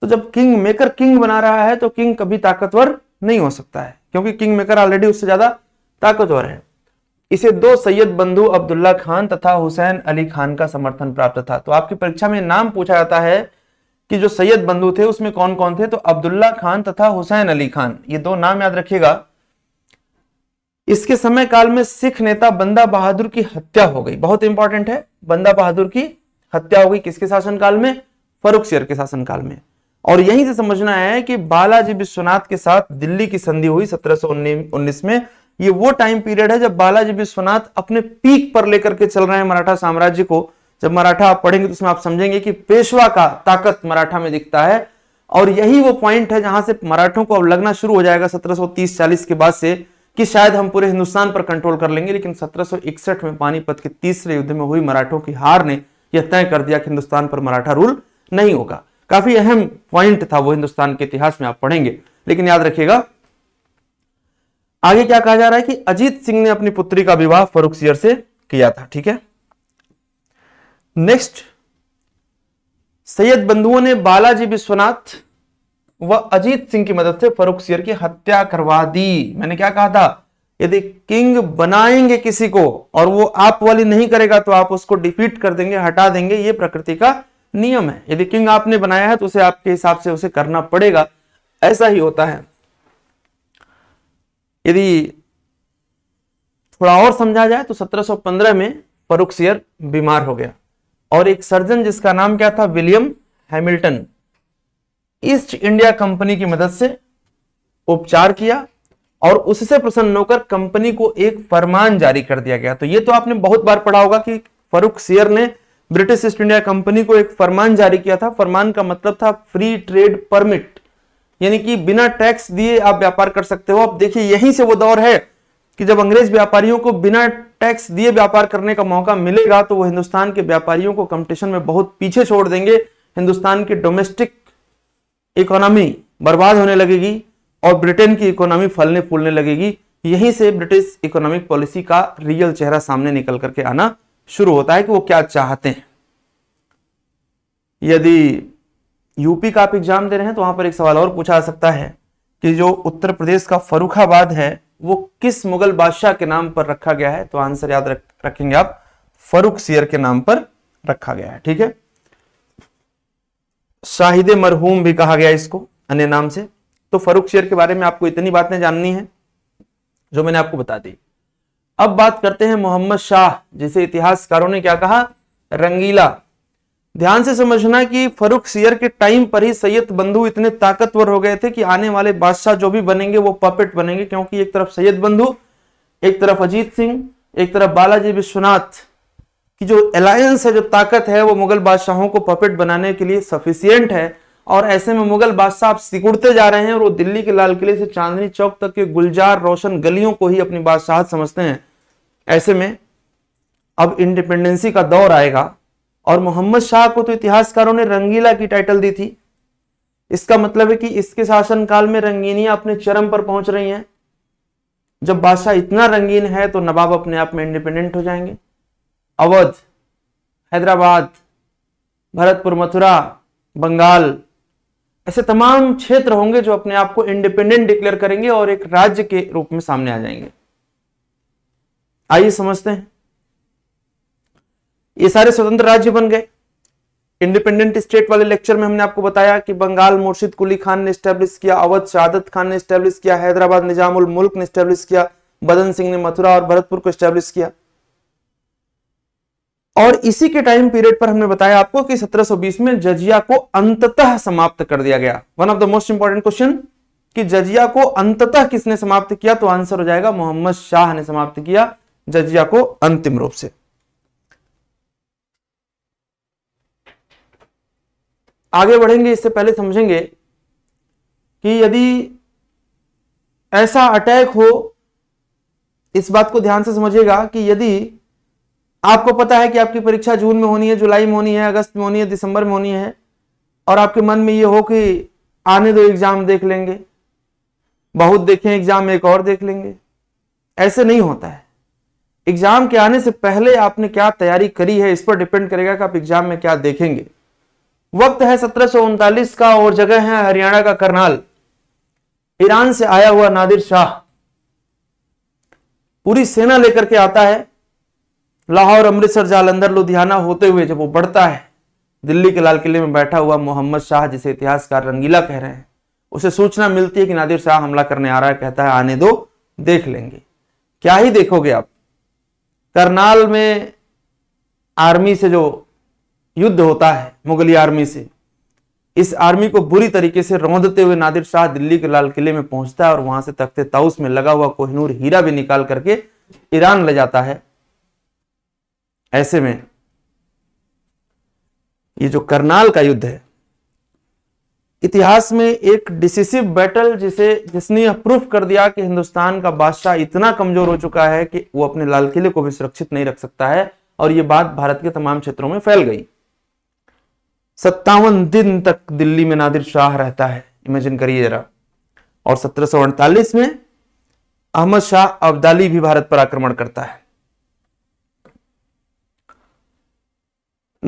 तो जब किंग मेकर किंग बना रहा है तो किंग कभी ताकतवर नहीं हो सकता है क्योंकि किंग मेकर ऑलरेडी उससे ज्यादा ताकतवर है इसे दो सैयद बंधु अब्दुल्ला खान तथा हुसैन अली खान का समर्थन प्राप्त था तो आपकी परीक्षा में नाम पूछा जाता है कि जो सैयद बंधु थे उसमें कौन कौन थे तो अब्दुल्ला खान तथा हुसैन अली खान ये दो नाम याद रखिएगा इसके समय काल में सिख नेता बंदा बहादुर की हत्या हो गई बहुत इंपॉर्टेंट है बंदा बहादुर की हत्या हो गई किसके शासनकाल में फरुख शेर के शासनकाल में और यहीं से समझना है कि बालाजी विश्वनाथ के साथ दिल्ली की संधि हुई सत्रह में ये वो टाइम पीरियड है जब बालाजी विश्वनाथ अपने पीक पर लेकर के चल रहे हैं मराठा साम्राज्य को जब मराठा आप पढ़ेंगे तो उसमें आप समझेंगे कि पेशवा का ताकत मराठा में दिखता है और यही वो पॉइंट है जहां से मराठों को अब लगना शुरू हो जाएगा 1730-40 के बाद से कि शायद हम पूरे हिंदुस्तान पर कंट्रोल कर लेंगे लेकिन 1761 में पानीपत के तीसरे युद्ध में हुई मराठों की हार ने यह तय कर दिया कि हिंदुस्तान पर मराठा रूल नहीं होगा काफी अहम पॉइंट था वो हिंदुस्तान के इतिहास में आप पढ़ेंगे लेकिन याद रखिएगा आगे क्या कहा जा रहा है कि अजीत सिंह ने अपनी पुत्री का विवाह फरुख सियर से किया था ठीक है नेक्स्ट सैयद बंधुओं ने बालाजी विश्वनाथ व अजीत सिंह की मदद से सियर की हत्या करवा दी मैंने क्या कहा था यदि किंग बनाएंगे किसी को और वो आप वाली नहीं करेगा तो आप उसको डिफीट कर देंगे हटा देंगे ये प्रकृति का नियम है यदि किंग आपने बनाया है तो उसे आपके हिसाब से उसे करना पड़ेगा ऐसा ही होता है यदि थोड़ा और समझा जाए तो 1715 में परुखसियर बीमार हो गया और एक सर्जन जिसका नाम क्या था William Hamilton East India Company की मदद से उपचार किया और उससे प्रसन्न होकर कंपनी को एक फरमान जारी कर दिया गया तो ये तो आपने बहुत बार पढ़ा होगा कि फरूख शेयर ने ब्रिटिश ईस्ट इंडिया कंपनी को एक फरमान जारी किया था फरमान का मतलब था फ्री ट्रेड परमिट यानी कि बिना टैक्स दिए आप व्यापार कर सकते हो अब देखिए यहीं से वो दौर है कि जब अंग्रेज व्यापारियों को बिना टैक्स दिए व्यापार करने का मौका मिलेगा तो वो हिंदुस्तान के व्यापारियों को कंपटीशन में बहुत पीछे छोड़ देंगे हिंदुस्तान की डोमेस्टिक इकोनॉमी बर्बाद होने लगेगी और ब्रिटेन की इकोनॉमी फलने फूलने लगेगी यहीं से ब्रिटिश इकोनॉमिक पॉलिसी का रियल चेहरा सामने निकल करके आना शुरू होता है कि वो क्या चाहते हैं यदि यूपी का आप एग्जाम दे रहे हैं तो वहां पर एक सवाल और पूछा जा सकता है कि जो उत्तर प्रदेश का फरुखाबाद है वो किस मुगल बादशाह के नाम पर रखा गया है तो आंसर याद रख, रखेंगे आप फरुख सियर के नाम पर रखा गया है ठीक है शाहिद मरहूम भी कहा गया इसको अन्य नाम से तो फरुख सियर के बारे में आपको इतनी बातें जाननी है जो मैंने आपको बता दी अब बात करते हैं मोहम्मद शाह जिसे इतिहासकारों ने क्या कहा रंगीला ध्यान से समझना कि फरुख सियर के टाइम पर ही सैयद बंधु इतने ताकतवर हो गए थे कि आने वाले बादशाह जो भी बनेंगे वो पपेट बनेंगे क्योंकि एक तरफ सैयद बंधु एक तरफ अजीत सिंह एक तरफ बालाजी विश्वनाथ की जो अलायंस है जो ताकत है वो मुगल बादशाहों को पपेट बनाने के लिए सफिशियंट है और ऐसे में मुगल बादशाह आप सिकुड़ते जा रहे हैं और वो दिल्ली के लाल किले से चांदनी चौक तक के गुलजार रोशन गलियों को ही अपनी बादशाह समझते हैं ऐसे में अब इंडिपेंडेंसी का दौर आएगा और मोहम्मद शाह को तो इतिहासकारों ने रंगीला की टाइटल दी थी इसका मतलब है कि इसके शासनकाल में रंगीनियां अपने चरम पर पहुंच रही हैं जब बादशाह इतना रंगीन है तो नवाब अपने आप में इंडिपेंडेंट हो जाएंगे अवध हैदराबाद भरतपुर मथुरा बंगाल ऐसे तमाम क्षेत्र होंगे जो अपने आप को इंडिपेंडेंट डिक्लेयर करेंगे और एक राज्य के रूप में सामने आ जाएंगे आइए समझते हैं ये सारे स्वतंत्र राज्य बन गए इंडिपेंडेंट स्टेट वाले लेक्चर में हमने आपको बताया कि बंगाल मुर्शिद कुली खान ने स्टैब्लिश किया अवध शहादत खान ने स्टैब्लिश किया हैदराबाद निजामुल मुल्क ने स्टैब्लिश किया बदन सिंह ने मथुरा और भरतपुर को स्टैब्लिश किया और इसी के टाइम पीरियड पर हमने बताया आपको कि 1720 में जजिया को अंततः समाप्त कर दिया गया one of the most important question कि जजिया को अंततः किसने समाप्त किया तो आंसर हो जाएगा मोहम्मद शाह ने समाप्त किया जजिया को अंतिम रूप से आगे बढ़ेंगे इससे पहले समझेंगे कि यदि ऐसा अटैक हो इस बात को ध्यान से समझिएगा कि यदि आपको पता है कि आपकी परीक्षा जून में होनी है जुलाई में होनी है अगस्त में होनी है दिसंबर में होनी है और आपके मन में यह हो कि आने दो एग्जाम देख लेंगे बहुत देखें एग्जाम एक और देख लेंगे ऐसे नहीं होता है एग्जाम के आने से पहले आपने क्या तैयारी करी है इस पर डिपेंड करेगा कि आप एग्जाम में क्या देखेंगे वक्त है सत्रह का और जगह है हरियाणा का करनाल ईरान से आया हुआ नादिर शाह पूरी सेना लेकर के आता है लाहौर अमृतसर जालंधर लुधियाना होते हुए जब वो बढ़ता है दिल्ली के लाल किले में बैठा हुआ मोहम्मद शाह जिसे इतिहासकार रंगीला कह रहे हैं उसे सूचना मिलती है कि नादिर शाह हमला करने आ रहा है कहता है आने दो देख लेंगे क्या ही देखोगे आप करनाल में आर्मी से जो युद्ध होता है मुगली आर्मी से इस आर्मी को बुरी तरीके से रौंदते हुए नादिर शाह दिल्ली के लाल किले में पहुंचता है और वहां से तख्ते ताउस में लगा हुआ कोहनूर हीरा भी निकाल करके ईरान ले जाता है ऐसे में ये जो करनाल का युद्ध है इतिहास में एक डिसिसिव बैटल जिसे जिसने यह प्रूफ कर दिया कि हिंदुस्तान का बादशाह इतना कमजोर हो चुका है कि वो अपने लाल किले को भी सुरक्षित नहीं रख सकता है और ये बात भारत के तमाम क्षेत्रों में फैल गई सत्तावन दिन तक दिल्ली में नादिर शाह रहता है इमेजिन करिए जरा और सत्रह में अहमद शाह अब्दाली भी भारत पर आक्रमण करता है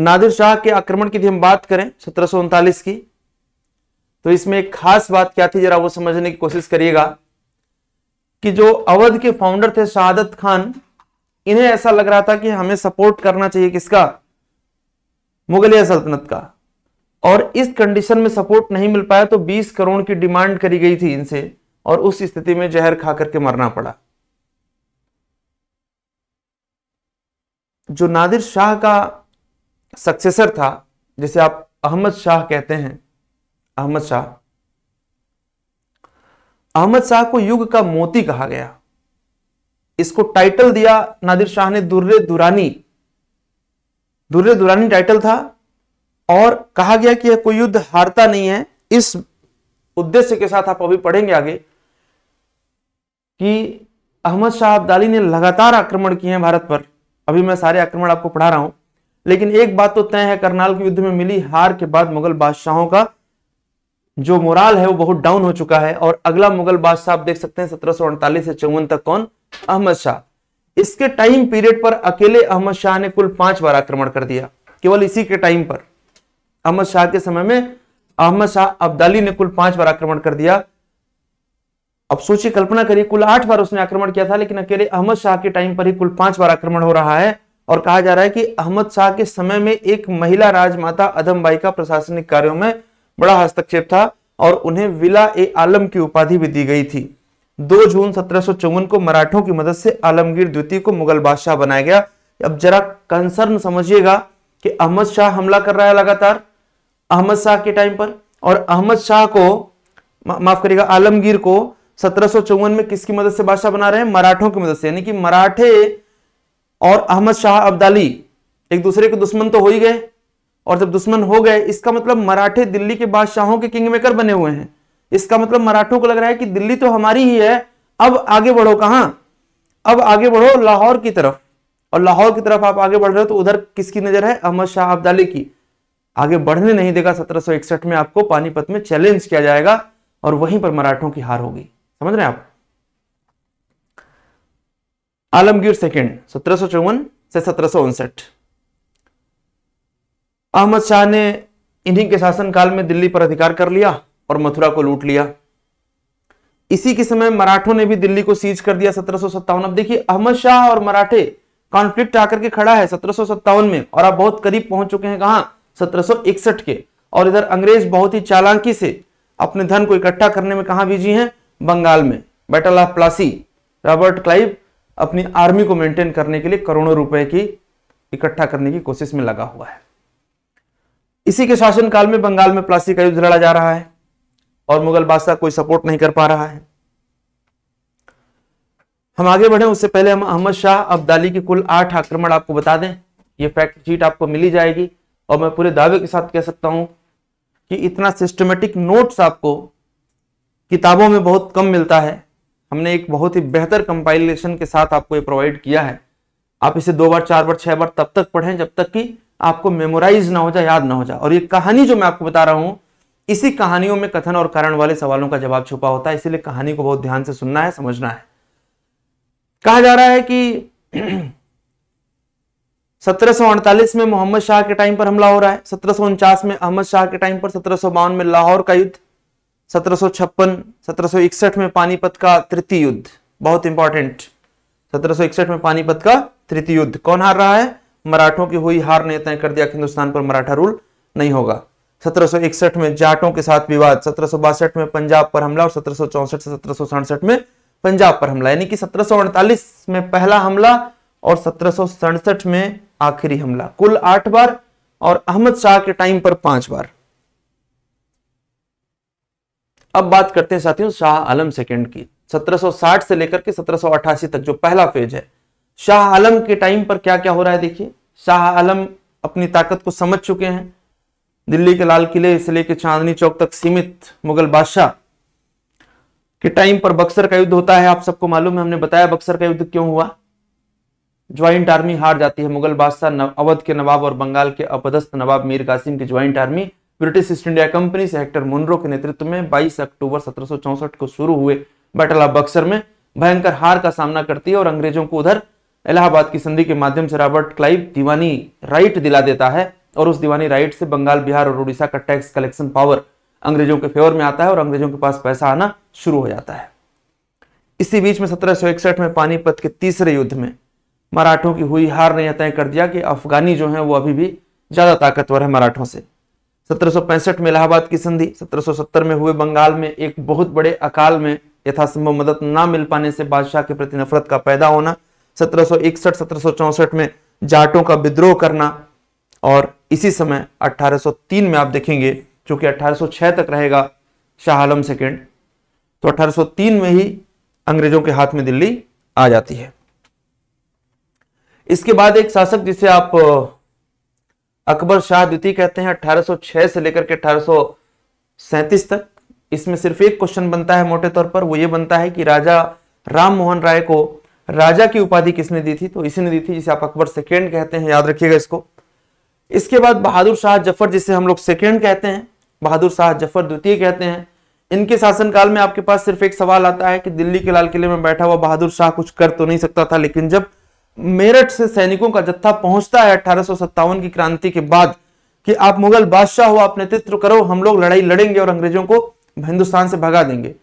नादिर शाह के आक्रमण की हम बात करें सत्रह की तो इसमें एक खास बात क्या थी जरा वो समझने की कोशिश करिएगा कि जो अवध के फाउंडर थे शहादत खान इन्हें ऐसा लग रहा था कि हमें सपोर्ट करना चाहिए किसका मुगलिया सल्तनत का और इस कंडीशन में सपोर्ट नहीं मिल पाया तो 20 करोड़ की डिमांड करी गई थी इनसे और उस स्थिति में जहर खा करके मरना पड़ा जो नादिर शाह का सक्सेसर था जिसे आप अहमद शाह कहते हैं अहमद शाह अहमद शाह को युग का मोती कहा गया इसको टाइटल दिया नादिर शाह ने दुर्रे दुरानी दुर्रे दुरानी टाइटल था और कहा गया कि यह कोई युद्ध हारता नहीं है इस उद्देश्य के साथ आप अभी पढ़ेंगे आगे कि अहमद शाह अब्दाली ने लगातार आक्रमण किए हैं भारत पर अभी मैं सारे आक्रमण आपको पढ़ा रहा हूं लेकिन एक बात तो तय है करनाल के युद्ध में मिली हार के बाद मुगल बादशाहों का जो मोराल है वो बहुत डाउन हो चुका है और अगला मुगल बादशाह आप देख सकते हैं सत्रह से चौवन तक कौन अहमद शाह इसके टाइम पीरियड पर अकेले अहमद शाह ने कुल पांच बार आक्रमण कर दिया केवल इसी के टाइम पर अहमद शाह के समय में अहमद शाह अब्दाली ने कुल पांच बार आक्रमण कर दिया अब सोचिए कल्पना करिए कुल आठ बार उसने आक्रमण किया था लेकिन अकेले अहमद शाह के टाइम पर ही कुल पांच बार आक्रमण हो रहा है और कहा जा रहा है कि अहमद शाह के समय में एक महिला राजमाता अदमबाई का प्रशासनिक कार्यों में बड़ा हस्तक्षेप था और उन्हें विला ए आलम की उपाधि भी दी गई थी 2 जून सत्रह को मराठों की मदद से आलमगीर द्वितीय को मुगल बादशाह बनाया गया अब जरा कंसर्न समझिएगा कि अहमद शाह हमला कर रहा है लगातार अहमद शाह के टाइम पर और अहमद शाह को माफ करिएगा आलमगीर को सत्रह में किसकी मदद से बादशाह बना रहे हैं मराठों की मदद से यानी कि मराठे और अहमद शाह अब्दाली एक दूसरे के दुश्मन तो हो ही गए और जब दुश्मन हो गए इसका मतलब मराठे दिल्ली के बादशाहों के किंग मेकर बने हुए हैं इसका मतलब मराठों को लग रहा है कि दिल्ली तो हमारी ही है अब आगे बढ़ो कहा अब आगे बढ़ो लाहौर की तरफ और लाहौर की तरफ आप आगे बढ़ रहे हो तो उधर किसकी नजर है अहमद शाह अब्दाली की आगे बढ़ने नहीं देगा सत्रह में आपको पानीपत में चैलेंज किया जाएगा और वहीं पर मराठों की हार होगी समझ रहे हैं आप आलमगीर सेकेंड सत्रह से सत्रह अहमद शाह ने इन्हीं के शासनकाल में दिल्ली पर अधिकार कर लिया और मथुरा को लूट लिया इसी के समय मराठों ने भी दिल्ली को सीज कर दिया सत्रह अब देखिए अहमद शाह और मराठे कॉन्फ्लिक्ट आकर के खड़ा है सत्रह में और आप बहुत करीब पहुंच चुके हैं कहा 1761 के और इधर अंग्रेज बहुत ही चालाकी से अपने धन को इकट्ठा करने में कहा बीजी हैं बंगाल में battle of Plassey Robert Clive अपनी आर्मी को मेंटेन करने के लिए करोड़ों रुपए की इकट्ठा करने की कोशिश में लगा हुआ है इसी के शासनकाल में बंगाल में प्लासी का युद्ध लड़ा जा रहा है और मुगल बादशाह कोई सपोर्ट नहीं कर पा रहा है हम आगे बढ़े उससे पहले हम अहमद शाह अब्दाली के कुल आठ आक्रमण आपको बता दें ये फैक्ट चीट आपको मिली जाएगी और मैं पूरे दावे के साथ कह सकता हूं कि इतना सिस्टमेटिक नोट्स आपको किताबों में बहुत कम मिलता है हमने एक बहुत ही बेहतर कंपाइलेशन के साथ आपको ये प्रोवाइड किया है आप इसे दो बार चार बार छह बार तब तक पढ़ें जब तक कि आपको मेमोराइज ना हो जाए याद ना हो जाए और ये कहानी जो मैं आपको बता रहा हूँ इसी कहानियों में कथन और कारण वाले सवालों का जवाब छुपा होता है इसीलिए कहानी को बहुत ध्यान से सुनना है समझना है कहा जा रहा है कि 1748 में मोहम्मद शाह के टाइम पर हमला हो रहा है सत्रह में अहमद शाह के टाइम पर सत्रह में लाहौर का युद्ध सत्रह सौ छप्पन सत्रह में पानीपत का तृतीय युद्ध बहुत इंपॉर्टेंट सत्रह में पानीपत का तृतीय युद्ध कौन हार रहा है मराठों की हुई हार ने तय कर दिया हिंदुस्तान पर मराठा रूल नहीं होगा 1761 में जाटों के साथ विवाद सत्रह में पंजाब पर हमला और सत्रह से सत्रह में पंजाब पर हमला यानी कि सत्रह में पहला हमला और सत्रह में आखिरी हमला कुल आठ बार और अहमद शाह के टाइम पर पांच बार अब बात करते हैं साथियों शाह आलम सेकेंड की 1760 से लेकर के 1788 तक जो पहला फेज है शाह आलम के टाइम पर क्या क्या हो रहा है देखिए शाह आलम अपनी ताकत को समझ चुके हैं दिल्ली के लाल किले से लेकर चांदनी चौक तक सीमित मुगल बादशाह के टाइम पर बक्सर का युद्ध होता है आप सबको मालूम है हमने बताया बक्सर का युद्ध क्यों हुआ ज्वाइंट आर्मी हार जाती है मुगल बादशाह अवध के नवाब और बंगाल के अपदस्थ नवाब मीर कासिम की joint army British East India Company से हेक्टर मुनरो के नेतृत्व में 22 अक्टूबर 1764 को शुरू हुए बैटल ऑफ बक्सर में भयंकर हार का सामना करती है और अंग्रेजों को उधर इलाहाबाद की संधि के माध्यम से रॉबर्ट क्लाइव दीवानी राइट दिला देता है और उस दीवानी राइट से बंगाल बिहार और उड़ीसा का टैक्स कलेक्शन पावर अंग्रेजों के फेवर में आता है और अंग्रेजों के पास पैसा आना शुरू हो जाता है इसी बीच में सत्रह में पानीपत के तीसरे युद्ध में मराठों की हुई हार ने यह तय कर दिया कि अफगानी जो है वो अभी भी ज्यादा ताकतवर है मराठों से 1765 में इलाहाबाद की संधि 1770 में हुए बंगाल में एक बहुत बड़े अकाल में यथासंभव मदद ना मिल पाने से बादशाह के प्रति नफरत का पैदा होना 1761 1764 में जाटों का विद्रोह करना और इसी समय 1803 में आप देखेंगे चूंकि 1806 तक रहेगा शाह आलम सेकेंड तो 1803 में ही अंग्रेजों के हाथ में दिल्ली आ जाती है इसके बाद एक शासक जिसे आप अकबर शाह द्वितीय कहते हैं 1806 से लेकर के अठारह तक इसमें सिर्फ एक क्वेश्चन बनता है मोटे तौर पर वो ये बनता है कि राजा राम मोहन राय को राजा की उपाधि किसने दी थी तो इसी ने दी थी जिसे आप अकबर सेकेंड कहते हैं याद रखिएगा इसको इसके बाद बहादुर शाह जफर जिसे हम लोग सेकेंड कहते हैं बहादुर शाह जफर द्वितीय कहते हैं इनके शासनकाल में आपके पास सिर्फ एक सवाल आता है कि दिल्ली के लाल किले में बैठा हुआ बहादुर शाह कुछ कर तो नहीं सकता था लेकिन जब मेरठ से सैनिकों का जत्था पहुंचता है अठारह की क्रांति के बाद कि आप मुगल बादशाह हो आप नेतृत्व करो हम लोग लड़ाई लड़ेंगे और अंग्रेजों को हिंदुस्तान से भगा देंगे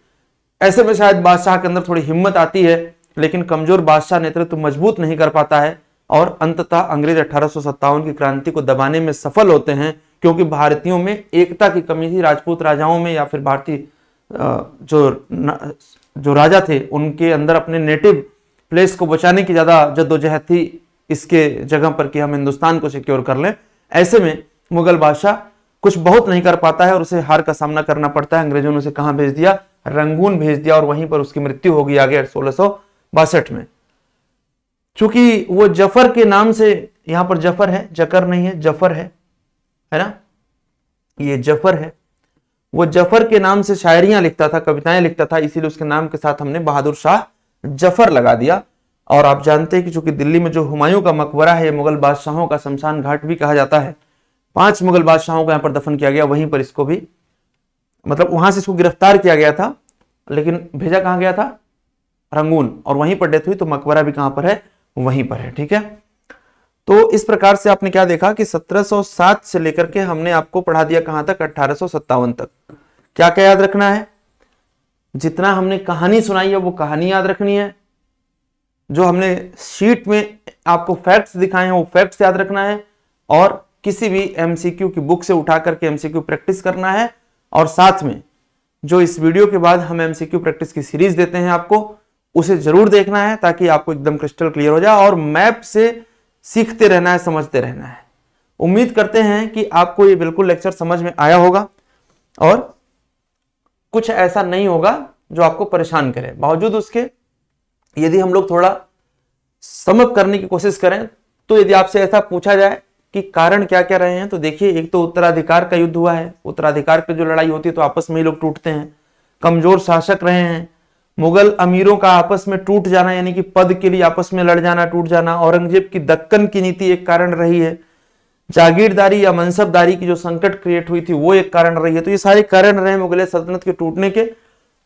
ऐसे में शायद बादशाह के अंदर थोड़ी हिम्मत आती है लेकिन कमजोर बादशाह नेतृत्व मजबूत नहीं कर पाता है और अंततः अंग्रेज अठारह की क्रांति को दबाने में सफल होते हैं क्योंकि भारतीयों में एकता की कमी थी राजपूत राजाओं में या फिर भारतीय जो जो राजा थे उनके अंदर अपने नेटिव प्लेस को बचाने की ज़्यादा जद्दोजहद थी इसके जगह पर कि हम हिंदुस्तान को सिक्योर कर लें ऐसे में मुगल बादशाह कुछ बहुत नहीं कर पाता है और उसे हार का सामना करना पड़ता है अंग्रेजों ने उसे कहाँ भेज दिया रंगून भेज दिया और वहीं पर उसकी मृत्यु होगी आगे सोलह में चूंकि वो जफर के नाम से यहां पर जफर है जकर नहीं है जफर है है ना ये जफर है वो जफर के नाम से शायरियां लिखता था कविताएं लिखता था इसीलिए उसके नाम के साथ हमने बहादुर शाह जफर लगा दिया और आप जानते हैं कि चूंकि दिल्ली में जो हुमायूं का मकबरा है मुगल बादशाहों का शमशान घाट भी कहा जाता है पांच मुगल बादशाहों को यहाँ पर दफन किया गया वहीं पर इसको भी मतलब वहां से इसको गिरफ्तार किया गया था लेकिन भेजा कहाँ गया था रंगून और वहीं पर डेथ हुई तो मकबरा भी कहाँ पर है वहीं पर है ठीक है तो इस प्रकार से आपने क्या देखा कि 1707 से लेकर के हमने आपको पढ़ा दिया कहाँ तक अट्ठारह तक क्या क्या याद रखना है जितना हमने कहानी सुनाई है वो कहानी याद रखनी है जो हमने शीट में आपको फैक्ट्स दिखाए हैं वो फैक्ट्स याद रखना है और किसी भी एमसीक्यू की बुक से उठा करके एमसीक्यू प्रैक्टिस करना है और साथ में जो इस वीडियो के बाद हम एमसीक्यू प्रैक्टिस की सीरीज देते हैं आपको उसे जरूर देखना है ताकि आपको एकदम क्रिस्टल क्लियर हो जाए और मैप से सीखते रहना है समझते रहना है उम्मीद करते हैं कि आपको ये बिल्कुल लेक्चर समझ में आया होगा और कुछ ऐसा नहीं होगा जो आपको परेशान करे बावजूद उसके यदि हम लोग थोड़ा समअप करने की कोशिश करें तो यदि आपसे ऐसा पूछा जाए कि कारण क्या क्या रहे हैं तो देखिए एक तो उत्तराधिकार का युद्ध हुआ है उत्तराधिकार पर जो लड़ाई होती है तो आपस में ही लोग टूटते हैं कमजोर शासक रहे हैं मुगल अमीरों का आपस में टूट जाना यानी कि पद के लिए आपस में लड़ जाना टूट जाना औरंगजेब की दक्कन की नीति एक कारण रही है जागीरदारी या मनसबदारी की जो संकट क्रिएट हुई थी वो एक कारण रही है तो ये सारे कारण रहे मुगले सल्तनत के टूटने के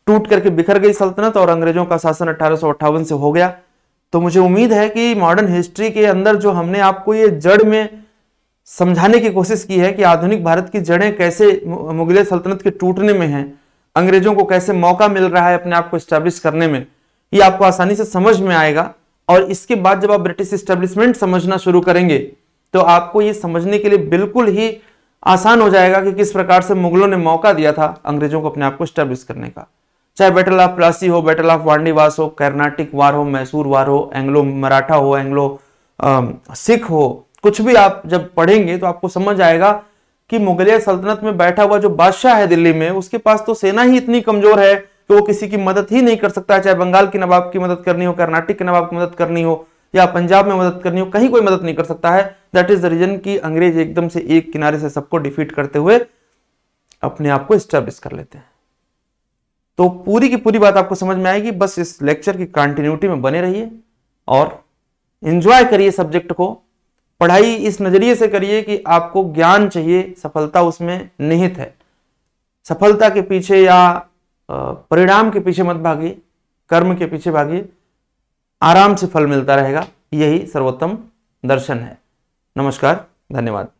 टूट करके बिखर गई सल्तनत और अंग्रेजों का शासन अठारह से हो गया तो मुझे उम्मीद है कि मॉडर्न हिस्ट्री के अंदर जो हमने आपको ये जड़ में समझाने की कोशिश की है कि आधुनिक भारत की जड़ें कैसे मुगल सल्तनत के टूटने में हैं अंग्रेजों को कैसे मौका मिल रहा है अपने आप को स्टैब्लिश करने में ये आपको आसानी से समझ में आएगा और इसके बाद जब आप ब्रिटिश स्टैब्लिशमेंट समझना शुरू करेंगे तो आपको ये समझने के लिए बिल्कुल ही आसान हो जाएगा कि किस प्रकार से मुगलों ने मौका दिया था अंग्रेजों को अपने आप को स्टैब्लिश करने का चाहे बैटल ऑफ प्लासी हो बैटल ऑफ वांडीवास हो कर्नाटिक वार हो मैसूर वार हो एंग्लो मराठा हो एंग्लो सिख um, हो कुछ भी आप जब पढ़ेंगे तो आपको समझ आएगा कि मुगलिया सल्तनत में बैठा हुआ जो बादशाह है दिल्ली में उसके पास तो सेना ही इतनी कमजोर है कि वो किसी की मदद ही नहीं कर सकता चाहे बंगाल की नवाब की मदद करनी हो कर्नाटक के नवाब की मदद करनी हो या पंजाब में मदद करनी हो कहीं कोई मदद नहीं कर सकता है दैट इज द रीजन की अंग्रेज एकदम से एक किनारे से सबको डिफीट करते हुए अपने आप को स्टेब्लिश कर लेते हैं तो पूरी की पूरी बात आपको समझ में आएगी बस इस लेक्चर की कंटिन्यूटी में बने रहिए और इंजॉय करिए सब्जेक्ट को पढ़ाई इस नज़रिए से करिए कि आपको ज्ञान चाहिए सफलता उसमें निहित है सफलता के पीछे या परिणाम के पीछे मत भागिए कर्म के पीछे भागिए आराम से फल मिलता रहेगा यही सर्वोत्तम दर्शन है नमस्कार धन्यवाद